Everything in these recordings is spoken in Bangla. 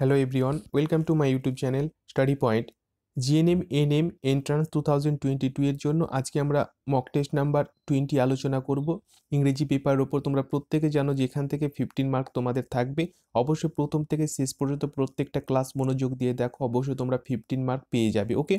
hello everyone welcome to my YouTube channel study point GNM N M entrance two thousand twenty two এর জন্য আজকে আমরা মক টেস্ট নাম্বার টোয়েন্টি আলোচনা করব ইংরেজি পেপারের ওপর তোমরা প্রত্যেকে জানো যে এখান থেকে ফিফটিন মার্ক তোমাদের থাকবে অবশ্যই প্রথম থেকে শেষ পর্যন্ত প্রত্যেকটা ক্লাস মনোযোগ দিয়ে দেখো অবশ্যই তোমরা ফিফটিন মার্ক পেয়ে যাবে ওকে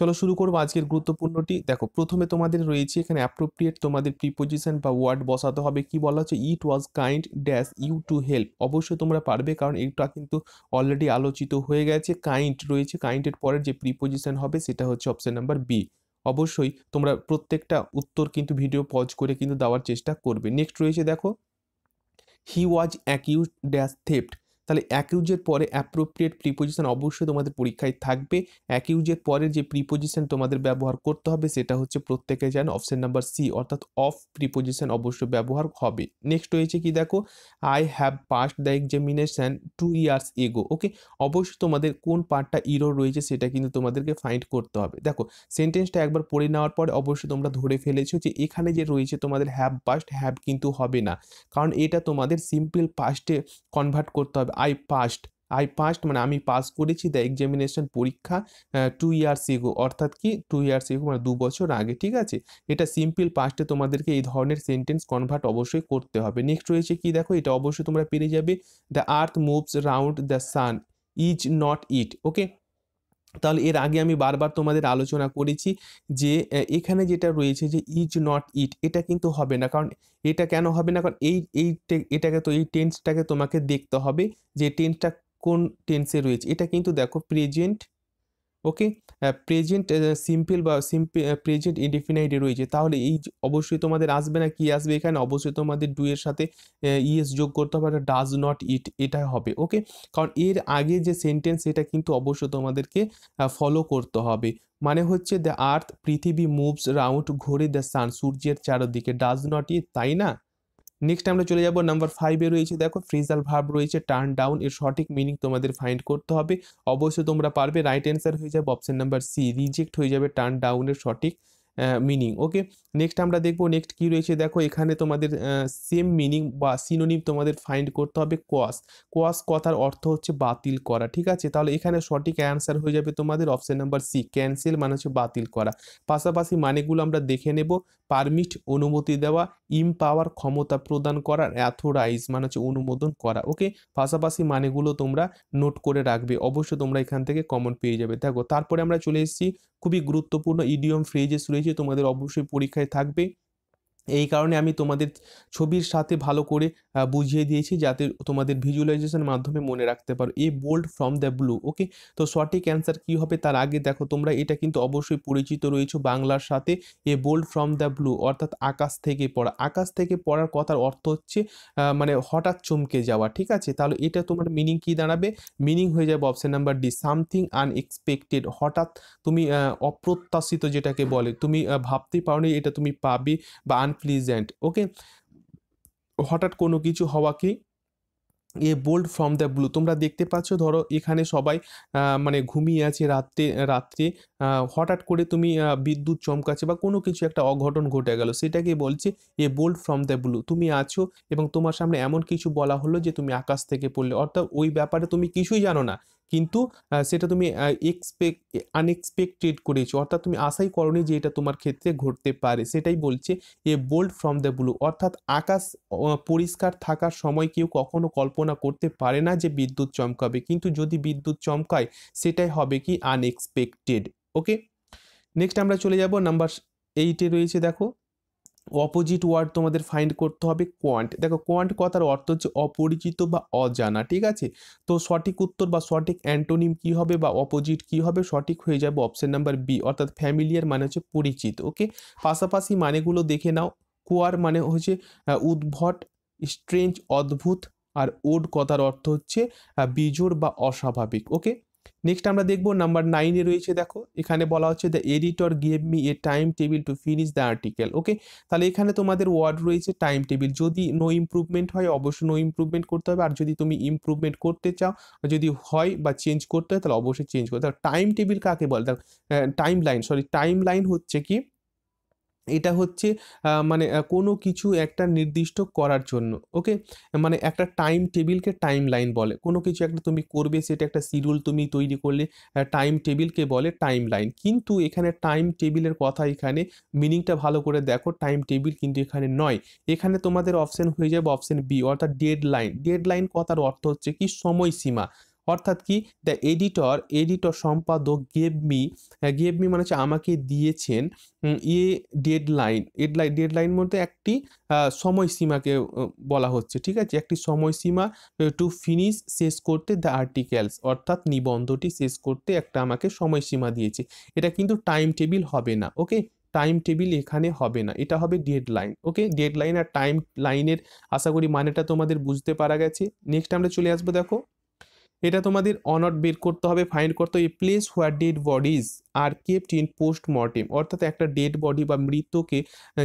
চলো শুরু করবো আজকের গুরুত্বপূর্ণটি দেখো প্রথমে তোমাদের রয়েছে এখানে অ্যাপ্রোপ্রিয়েট তোমাদের প্রিপোজিশন বা ওয়ার্ড বসাতে হবে কি বলা হচ্ছে it was kind dash you to help অবশ্যই তোমরা পারবে কারণ এটা কিন্তু অলরেডি আলোচিত হয়ে গেছে কাইন্ড রয়েছে কাইন্ডের পরের যে প্রিপোজিশন হবে সেটা হচ্ছে অপশান নাম্বার বি অবশ্যই তোমরা প্রত্যেকটা উত্তর কিন্তু ভিডিও পজ করে কিন্তু দেওয়ার চেষ্টা করবে নেক্সট রয়েছে দেখো he was accuse dash theft তাহলে অ্যাকিউজের পরে অ্যাপ্রোপ্রিয়েট প্রিপোজিশন অবশ্যই তোমাদের পরীক্ষায় থাকবে অ্যাকিউজের পরে যে প্রিপোজিশন তোমাদের ব্যবহার করতে হবে সেটা হচ্ছে প্রত্যেকে জান অপশন নাম্বার সি অর্থাৎ অফ প্রিপোজিশন অবশ্যই ব্যবহার হবে নেক্সট হয়েছে কি দেখো I have passed the examination two years ago okay অবশ্যই তোমাদের কোন পার্টটা ইরোর রয়েছে সেটা কিন্তু তোমাদেরকে ফাইন্ড করতে হবে দেখো সেন্টেন্সটা একবার পড়ে নেওয়ার পরে অবশ্যই তোমরা ধরে ফেলেছো যে এখানে যে রয়েছে তোমাদের হ্যাভ পাস্ট হ্যাভ কিন্তু হবে না কারণ এটা তোমাদের সিম্পল পাস্টে কনভার্ট করতে হবে আই পাস্ট আই পাস্ট মানে আমি পাস করেছি দ্য এক্সামিনেশন পরীক্ষা টু ইয়ার্স ইগো অর্থাৎ কি টু ইয়ার্স ইগো মানে দু বছর আগে ঠিক আছে এটা সিম্পল পাস্টে তোমাদেরকে এই ধরনের সেন্টেন্স কনভার্ট অবশ্যই করতে হবে নেক্সট রয়েছে কি দেখো এটা অবশ্যই তোমরা পেরে যাবে the earth moves round the sun is not it okay তাহলে এর আগে আমি বারবার তোমাদের আলোচনা করেছি যে এখানে যেটা রয়েছে যে ইজ নট ইট এটা কিন্তু হবে না কারণ এটা কেন হবে না কারণ এই এই এটাকে তো এই টেন্সটাকে তোমাকে দেখতে হবে যে টেন্সটা কোন টেন্সে রয়েছে এটা কিন্তু দেখো প্রেজেন্ট ওকে প্রেজেন্ট সিম্পল বা সিম্পল প্রেজেন্ট ইনডিফিনাইটে রয়েছে তাহলে এই অবশ্যই তোমাদের আসবে না কি আসবে এখানে অবশ্যই তোমাদের ডু এর সাথে ইএস যোগ করতে হবে ডাজ নট ইট এটা হবে ওকে কারণ এর আগে যে সেন্টেন্স এটা কিন্তু অবশ্যই তোমাদেরকে ফলো করতে হবে মানে হচ্ছে দ্য আর্থ পৃথিবী মুভস রাউন্ড ঘোরে দ্য সান সূর্যের চারদিকে ডাজ নট ইট তাই না নেক্সট আমরা চলে যাব নাম্বার ফাইভে রয়েছে দেখো ফ্রিজাল ভাব রয়েছে টার্ন ডাউন এর সঠিক মিনিং তোমাদের ফাইন্ড করতে হবে অবশ্যই তোমরা পারবে রাইট অ্যান্সার হয়ে যাবে অপশান নাম্বার সি রিজেক্ট হয়ে যাবে টার্ন ডাউনের সঠিক মিনিং ওকে নেক্সট আমরা দেখবো নেক্সট কি রয়েছে দেখো এখানে তোমাদের সেম মিনিং বা সিনোনিম তোমাদের ফাইন্ড করতে হবে কোয়াস কোয়াস কথার অর্থ হচ্ছে বাতিল করা ঠিক আছে তাহলে এখানে সঠিক অ্যান্সার হয়ে যাবে তোমাদের অপশান নাম্বার সি ক্যান্সেল মানে হচ্ছে বাতিল করা পাশাপাশি মানেগুলো আমরা দেখে নেব পারমিট অনুমতি দেওয়া ইমপাওয়ার ক্ষমতা প্রদান করার অ্যাথোরাইজ মানে হচ্ছে অনুমোদন করা ওকে পাশাপাশি মানেগুলো তোমরা নোট করে রাখবে অবশ্যই তোমরা এখান থেকে কমন পেয়ে যাবে দেখো তারপরে আমরা চলে এসেছি খুবই গুরুত্বপূর্ণ ইডিয়ম ফ্রেজেস রয়েছে তোমাদের অবশ্যই পরীক্ষায় থাকবে এই কারণে আমি তোমাদের ছবির সাথে ভালো করে বুঝিয়ে দিয়েছি যাতে তোমাদের ভিজুয়ালাইজেশন মাধ্যমে মনে রাখতে পারো a bolt from the blue okay তো সঠিক অ্যান্সার কী হবে তার আগে দেখো তোমরা এটা কিন্তু অবশ্যই পরিচিত রয়েছে বাংলার সাথে a bolt from the blue অর্থাৎ আকাশ থেকে পড়া আকাশ থেকে পড়ার কথার অর্থ হচ্ছে মানে হঠাৎ চমকে যাওয়া ঠিক আছে তাহলে এটা তোমার মিনিং কি দাঁড়াবে মিনিং হয়ে যাবে option number D something unexpected হঠাৎ তুমি অপ্রত্যাশিত যেটাকে বলে তুমি ভাবতেই পারো এটা তুমি পাবে বা আনপ্লিজেন্ট ওকে হঠাৎ কোনো কিছু কি a bolt from the blue তোমরা দেখতে পাচ্ছ ধরো এখানে সবাই মানে ঘুমিয়ে আছে রাত্রে রাত্রে হঠাৎ করে তুমি বিদ্যুৎ চমকাচ্ছে বা কোনো কিছু একটা অঘটন ঘটে গেল সেটাকে বলছে a bolt from the blue তুমি আছো এবং তোমার সামনে এমন কিছু বলা হলো যে তুমি আকাশ থেকে পড়লে অর্থাৎ ওই ব্যাপারে তুমি কিছুই জানো না কিন্তু সেটা তুমি এক্সপেক্ট আনএক্সপেক্টেড করেছো অর্থাৎ তুমি আশাই করনি যে এটা তোমার ক্ষেত্রে ঘটতে পারে সেটাই বলছে a bolt from the blue অর্থাৎ আকাশ পরিষ্কার থাকার সময় কেউ কখনো কল্পনা করতে পারে না যে বিদ্যুৎ চমকাবে কিন্তু যদি বিদ্যুৎ চমকায় সেটাই হবে কি আনএক্সপেক্টেড ওকে নেক্সট আমরা চলে যাব নাম্বার এইটে রয়েছে দেখো অপোজিট ওয়ার্ড তোমাদের ফাইন্ড করতে হবে কোয়ান্ট দেখো কোয়ান্ট কথার অর্থ হচ্ছে অপরিচিত বা অজানা ঠিক আছে তো সঠিক উত্তর বা সঠিক অ্যান্টোনিম কি হবে বা অপোজিট কি হবে সঠিক হয়ে যাবে অপশন নাম্বার বি অর্থাৎ ফ্যামিলিয়ার মানে হচ্ছে পরিচিত ওকে পাশাপাশি মানেগুলো দেখে নাও কোয়ার মানে হচ্ছে উদ্ভট স্ট্রেঞ্জ অদ্ভুত আর ওড কথার অর্থ হচ্ছে বিজোড় বা অস্বাভাবিক ওকে নেক্সট আমরা দেখব নাম্বার নাইনে রয়েছে দেখো এখানে বলা হচ্ছে the editor gave me a time table to finish the article okay তাহলে এখানে তোমাদের ওয়ার্ড রয়েছে টাইম টেবিল যদি নো ইম্প্রুভমেন্ট হয় অবশ্যই নো ইম্প্রুভমেন্ট করতে হবে আর যদি তুমি ইম্প্রুভমেন্ট করতে চাও যদি হয় বা চেঞ্জ করতে হয় তাহলে অবশ্যই চেঞ্জ করতে হবে টাইম টেবিল কাকে বলে দেখো time line sorry time line হচ্ছে কি এটা হচ্ছে মানে কোনো কিছু একটা নির্দিষ্ট করার জন্য ওকে মানে একটা টাইম টেবিলকে টাইম লাইন বলে কোনো কিছু একটা তুমি করবে সেটা একটা শিডিউল তুমি তৈরি করলে টাইম টেবিলকে বলে টাইম লাইন কিন্তু এখানে টাইম টেবিলের কথা এখানে মিনিংটা ভালো করে দেখো টাইম টেবিল কিন্তু এখানে নয় এখানে তোমাদের অপশান হয়ে যাবে অপশান বি অর্থাৎ ডেড লাইন ডেড লাইন কথার অর্থ হচ্ছে কি সময়সীমা অর্থাৎ কি দ্য এডিটর এডিটর সম্পাদক গেভ মি গেভ মি মানে হচ্ছে আমাকে দিয়েছেন এড ডেডলাইন ডেড ডেডলাইন মধ্যে একটি সময়সীমাকে বলা হচ্ছে ঠিক আছে একটি সময়সীমা টু ফিনিশ শেষ করতে দ্য আর্টিকেলস অর্থাৎ নিবন্ধটি শেষ করতে একটা আমাকে সময়সীমা দিয়েছে এটা কিন্তু টাইম টেবিল হবে না ওকে টাইম টেবিল এখানে হবে না এটা হবে ডেডলাইন ওকে ডেডলাইন আর টাইম লাইনের আশা করি মানেটা তোমাদের বুঝতে পারা গেছে নেক্সট আমরা চলে আসবো দেখো এটা তোমাদের অনট বের করতে হবে ফাইন্ড করতে হবে place where dead bodies are kept in post mortem অর্থাৎ একটা ডেড বডি বা মৃতকে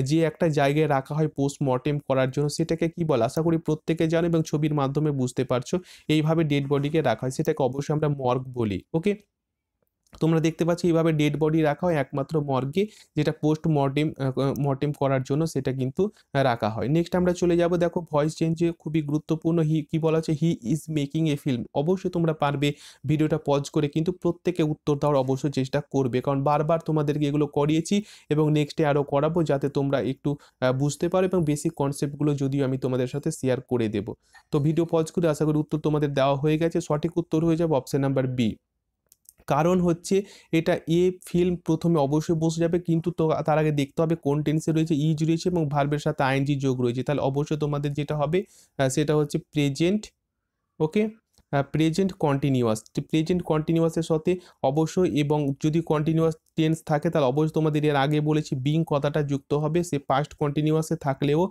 যে একটা জায়গায় রাখা হয় পোস্ট মর্টেম করার জন্য সেটাকে কি বলে আশা করি প্রত্যেকে জানো এবং ছবির মাধ্যমে বুঝতে পারছো এইভাবে ডেড বডিকে রাখা হয় সেটাকে অবশ্যই আমরা মর্গ বলি ওকে তোমরা দেখতে পাচ্ছ এইভাবে ডেড বডি রাখা হয় একমাত্র মর্গে যেটা পোস্ট মর্টেম মর্টেম করার জন্য সেটা কিন্তু রাখা হয় নেক্সট আমরা চলে যাব দেখো ভয়েস চেঞ্জে খুবই গুরুত্বপূর্ণ হি কী বলা হচ্ছে he is making a film অবশ্যই তোমরা পারবে ভিডিওটা পজ করে কিন্তু প্রত্যেকে উত্তর দেওয়ার অবশ্যই চেষ্টা করবে কারণ বারবার তোমাদেরকে এগুলো করিয়েছি এবং নেক্সটে আরও করাবো যাতে তোমরা একটু বুঝতে পারো এবং বেসিক কনসেপ্টগুলো যদিও আমি তোমাদের সাথে শেয়ার করে দেব তো ভিডিও পজ করে আশা করি উত্তর তোমাদের দেওয়া হয়ে গেছে সঠিক উত্তর হয়ে যাবে অপশান নাম্বার বি কারণ হচ্ছে এটা এ ফিল্ম প্রথমে অবশ্যই বসে যাবে কিন্তু তো তার আগে দেখতে হবে কোন টেন্সে রয়েছে ইজ e রয়েছে এবং ভার্বের সাথে আইনজি যোগ রয়েছে তাহলে অবশ্যই তোমাদের যেটা হবে সেটা হচ্ছে প্রেজেন্ট ওকে প্রেজেন্ট কন্টিনিউয়াস প্রেজেন্ট কন্টিনিউয়াসের সাথে অবশ্যই এবং যদি কন্টিনিউয়াস টেন্স থাকে তাহলে অবশ্যই তোমাদের এর আগে বলেছি বিং কথাটা যুক্ত হবে সে পাস্ট কন্টিনিউয়াসে থাকলেও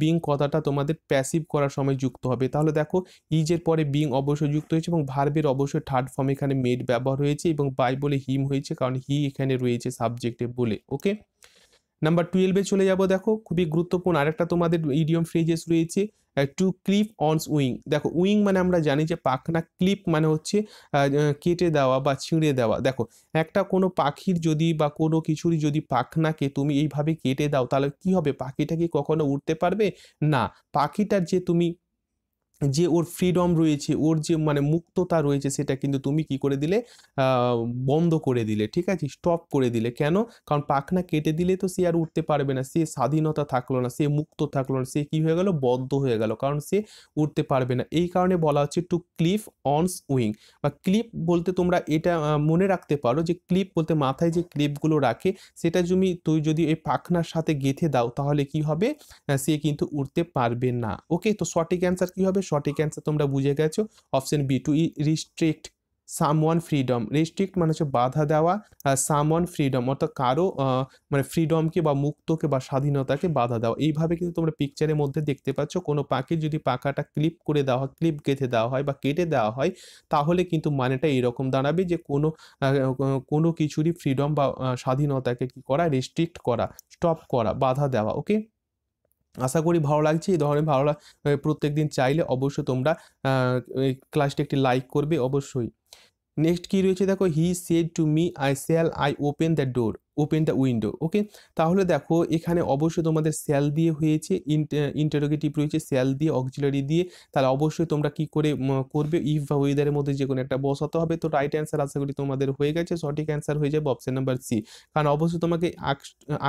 বিং কথাটা তোমাদের প্যাসিভ করার সময় যুক্ত হবে তাহলে দেখো ইজের পরে বিং অবশ্যই যুক্ত হয়েছে এবং ভার্বের অবশ্যই থার্ড ফর্ম এখানে মেড ব্যবহার হয়েছে এবং বাই বলে হিম হয়েছে কারণ হি এখানে রয়েছে সাবজেক্টে বলে ওকে নাম্বার টুয়েলভে চলে যাব দেখো খুবই গুরুত্বপূর্ণ আরেকটা তোমাদের ইডিয়ম ফ্রেজেস রয়েছে টু ক্লিপ অনস উইং দেখো উইং মানে আমরা জানি যে পাখনা ক্লিপ মানে হচ্ছে কেটে দেওয়া বা ছিঁড়ে দেওয়া দেখো একটা কোনো পাখির যদি বা কোনো কিছুরই যদি পাখনাকে তুমি এইভাবে কেটে দাও তাহলে কি হবে পাখিটা কি কখনো উঠতে পারবে না পাখিটার যে তুমি যে ওর ফ্রিডম রয়েছে ওর যে মানে মুক্ততা রয়েছে সেটা কিন্তু তুমি কি করে দিলে বন্ধ করে দিলে ঠিক আছে স্টপ করে দিলে কেন কারণ পাখনা কেটে দিলে তো সে আর উঠতে পারবে না সে স্বাধীনতা থাকলো না সে মুক্ত থাকলো না সে কি হয়ে গেল বদ্ধ হয়ে গেল কারণ সে উঠতে পারবে না এই কারণে বলা হচ্ছে টু ক্লিপ অনস উইং বা ক্লিপ বলতে তোমরা এটা মনে রাখতে পারো যে ক্লিপ বলতে মাথায় যে ক্লিপগুলো রাখে সেটা তুমি তুই যদি এই পাখনার সাথে গেঁথে দাও তাহলে কি হবে সে কিন্তু উঠতে পারবে না ওকে তো সঠিক অ্যান্সার কি হবে সঠিক অ্যান্সার তোমরা বুঝে গেছো option B to restrict someone freedom restrict মানে হচ্ছে বাধা দেওয়া সামওয়ান ফ্রিডম অর্থাৎ কারো মানে ফ্রিডমকে বা মুক্তকে বা স্বাধীনতাকে বাধা দেওয়া এইভাবে কিন্তু তোমরা পিকচারের মধ্যে দেখতে পাচ্ছ কোনো পাখির যদি পাখাটা ক্লিপ করে দেওয়া হয় ক্লিপ গেঁথে দেওয়া হয় বা কেটে দেওয়া হয় তাহলে কিন্তু মানেটা এরকম দাঁড়াবে যে কোনো কোনো কিছুরই ফ্রিডম বা স্বাধীনতাকে কি করা রেস্ট্রিক্ট করা স্টপ করা বাধা দেওয়া ওকে আশা করি ভালো লাগছে এই ধরনের ভালো প্রত্যেক দিন চাইলে অবশ্যই তোমরা ক্লাসটি একটি লাইক করবে অবশ্যই নেক্সট কি রয়েছে দেখো he said to me I sell I open the door open the window ওকে তাহলে দেখো এখানে অবশ্যই তোমাদের সেল দিয়ে হয়েছে ইন্টারোগেটিভ রয়েছে সেল দিয়ে অক্সিলারি দিয়ে তাহলে অবশ্যই তোমরা কি করে করবে ইফ বা ওয়েদারের মধ্যে যে কোনো একটা বসাতে হবে তো রাইট অ্যান্সার আশা করি তোমাদের হয়ে গেছে সঠিক অ্যান্সার হয়ে যাবে অপশান নাম্বার সি কারণ অবশ্যই তোমাকে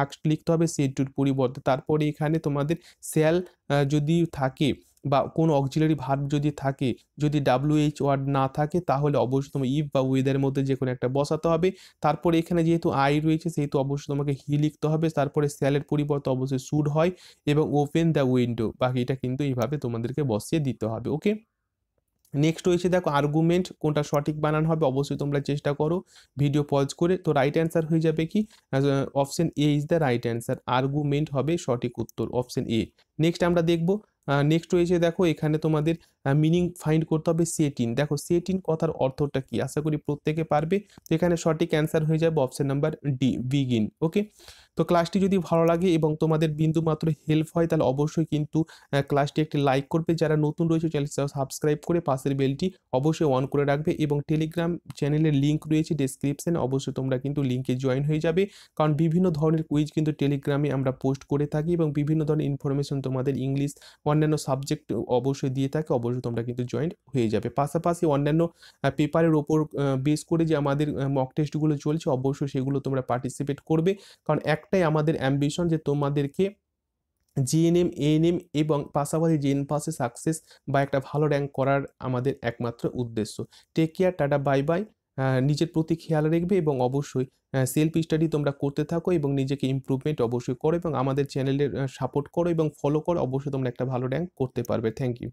আক্স লিখতে হবে টুর পরিবর্তে তারপরে এখানে তোমাদের সেল যদি থাকে বা কোনো অক্সিলারি ভার্ব যদি থাকে যদি ডাব্লিউএইচ ওয়ার্ড না থাকে তাহলে অবশ্যই তোমার ইফ বা উইদের মধ্যে যে কোনো একটা বসাতে হবে তারপরে এখানে যেহেতু আই রয়েছে সেহেতু অবশ্যই তোমাকে হি লিখতে হবে তারপরে স্যালের পরিবর্তে অবশ্যই শুড হয় এবং ওপেন দ্য উইন্ডো বাকিটা কিন্তু এইভাবে তোমাদেরকে বসিয়ে দিতে হবে ওকে নেক্সট রয়েছে দেখো আর্গুমেন্ট কোনটা সঠিক বানান হবে অবশ্যই তোমরা চেষ্টা করো ভিডিও পজ করে তো রাইট অ্যান্সার হয়ে যাবে কি option A is the right answer argument হবে সঠিক উত্তর অপশন এ নেক্সট আমরা দেখবো নেক্সট রয়েছে দেখো এখানে তোমাদের মিনিং ফাইন্ড করতে হবে সেটিন দেখো সেটিন কথার অর্থটা কি আশা করি প্রত্যেকে পারবে এখানে সঠিক অ্যান্সার হয়ে যাবে option number D begin okay তো ক্লাসটি যদি ভালো লাগে এবং তোমাদের বিন্দু মাত্র হেল্প হয় তাহলে অবশ্যই কিন্তু ক্লাসটি একটি লাইক করবে যারা নতুন রয়েছে চ্যানেলটি সাবস্ক্রাইব করে পাশের বেলটি অবশ্যই অন করে রাখবে এবং টেলিগ্রাম চ্যানেলের লিঙ্ক রয়েছে ডিসক্রিপশানে অবশ্যই তোমরা কিন্তু লিঙ্কে জয়েন হয়ে যাবে কারণ বিভিন্ন ধরনের কুইজ কিন্তু টেলিগ্রামে আমরা পোস্ট করে থাকি এবং বিভিন্ন ধরনের ইনফরমেশন তোমাদের ইংলিশ অন্যান্য সাবজেক্ট অবশ্যই দিয়ে থাকে অবশ্যই তোমরা কিন্তু জয়েন হয়ে যাবে পাশাপাশি অন্যান্য পেপারের ওপর বেস করে যে আমাদের মক টেস্টগুলো চলছে অবশ্যই সেগুলো তোমরা পার্টিসিপেট করবে কারণ এক একটাই আমাদের অ্যাম্বিশন যে তোমাদেরকে জিএনএম এএনএম এবং পাশাপাশি জিএন পাসে সাকসেস বা একটা ভালো র্যাঙ্ক করার আমাদের একমাত্র উদ্দেশ্য take care tata bye bye নিজের প্রতি খেয়াল রাখবে এবং অবশ্যই সেলফ স্টাডি তোমরা করতে থাকো এবং নিজেকে ইম্প্রুভমেন্ট অবশ্যই করো এবং আমাদের চ্যানেলের সাপোর্ট করো এবং ফলো করো অবশ্যই তোমরা একটা ভালো র্যাঙ্ক করতে পারবে থ্যাংক ইউ